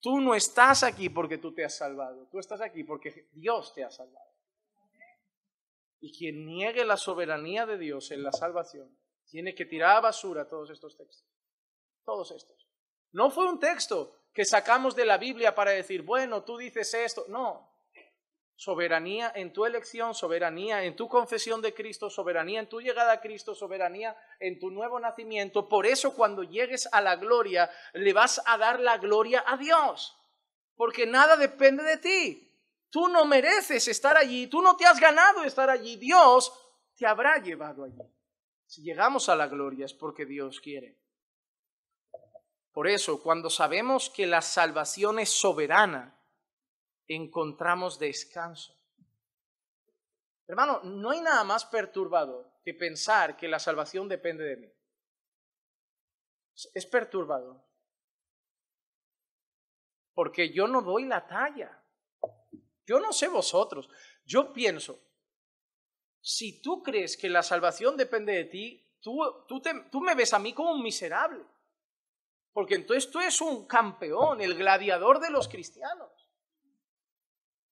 Tú no estás aquí porque tú te has salvado, tú estás aquí porque Dios te ha salvado. Y quien niegue la soberanía de Dios en la salvación, tiene que tirar a basura todos estos textos. Todos estos. No fue un texto que sacamos de la Biblia para decir, bueno, tú dices esto. No, soberanía en tu elección, soberanía en tu confesión de Cristo, soberanía en tu llegada a Cristo, soberanía en tu nuevo nacimiento. Por eso cuando llegues a la gloria, le vas a dar la gloria a Dios, porque nada depende de ti. Tú no mereces estar allí, tú no te has ganado estar allí, Dios te habrá llevado allí. Si llegamos a la gloria es porque Dios quiere. Por eso, cuando sabemos que la salvación es soberana, encontramos descanso. Hermano, no hay nada más perturbador que pensar que la salvación depende de mí. Es perturbador. Porque yo no doy la talla. Yo no sé vosotros. Yo pienso, si tú crees que la salvación depende de ti, tú, tú me ves a mí como un miserable. Porque entonces tú eres un campeón, el gladiador de los cristianos.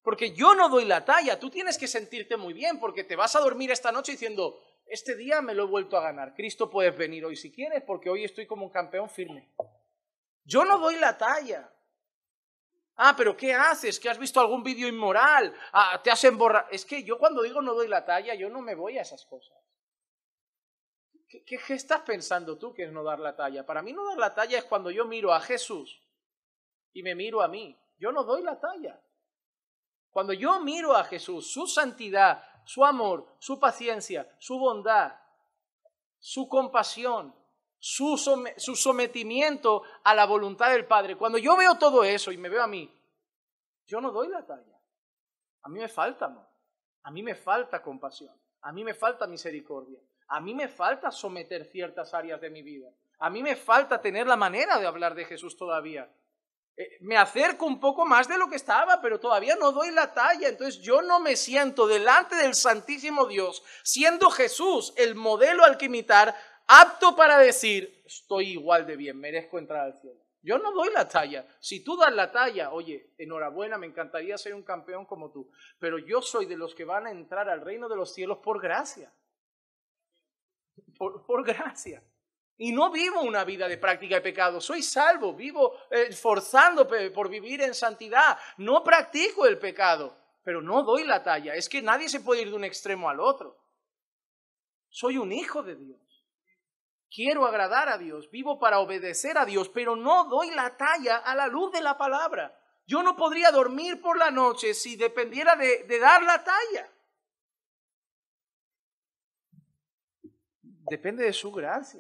Porque yo no doy la talla, tú tienes que sentirte muy bien porque te vas a dormir esta noche diciendo, este día me lo he vuelto a ganar, Cristo puedes venir hoy si quieres porque hoy estoy como un campeón firme. Yo no doy la talla. Ah, pero ¿qué haces? ¿Que has visto algún vídeo inmoral? Ah, ¿Te has emborrado? Es que yo cuando digo no doy la talla, yo no me voy a esas cosas. ¿Qué, qué, estás pensando tú que es no dar la talla? Para mí no dar la talla es cuando yo miro a Jesús y me miro a mí. Yo no doy la talla. Cuando yo miro a Jesús, su santidad, su amor, su paciencia, su bondad, su compasión, su, sometimiento a la voluntad del Padre, cuando yo veo todo eso y me veo a mí, yo no doy la talla. A mí me falta amor, a mí me falta compasión, a mí me falta misericordia, a mí me falta someter ciertas áreas de mi vida, a mí me falta tener la manera de hablar de Jesús todavía. Eh, me acerco un poco más de lo que estaba, pero todavía no doy la talla. Entonces yo no me siento delante del Santísimo Dios, siendo Jesús el modelo al que imitar, apto para decir, estoy igual de bien, merezco entrar al cielo. Yo no doy la talla. Si tú das la talla, oye, enhorabuena, me encantaría ser un campeón como tú, pero yo soy de los que van a entrar al reino de los cielos por gracia. Por, por gracia. Y no vivo una vida de práctica de pecado, soy salvo, vivo eh, esforzando por vivir en santidad, no practico el pecado, pero no doy la talla. Es que nadie se puede ir de un extremo al otro. Soy un hijo de Dios. Quiero agradar a Dios, vivo para obedecer a Dios, pero no doy la talla a la luz de la palabra. Yo no podría dormir por la noche si dependiera de dar la talla. Depende de su gracia.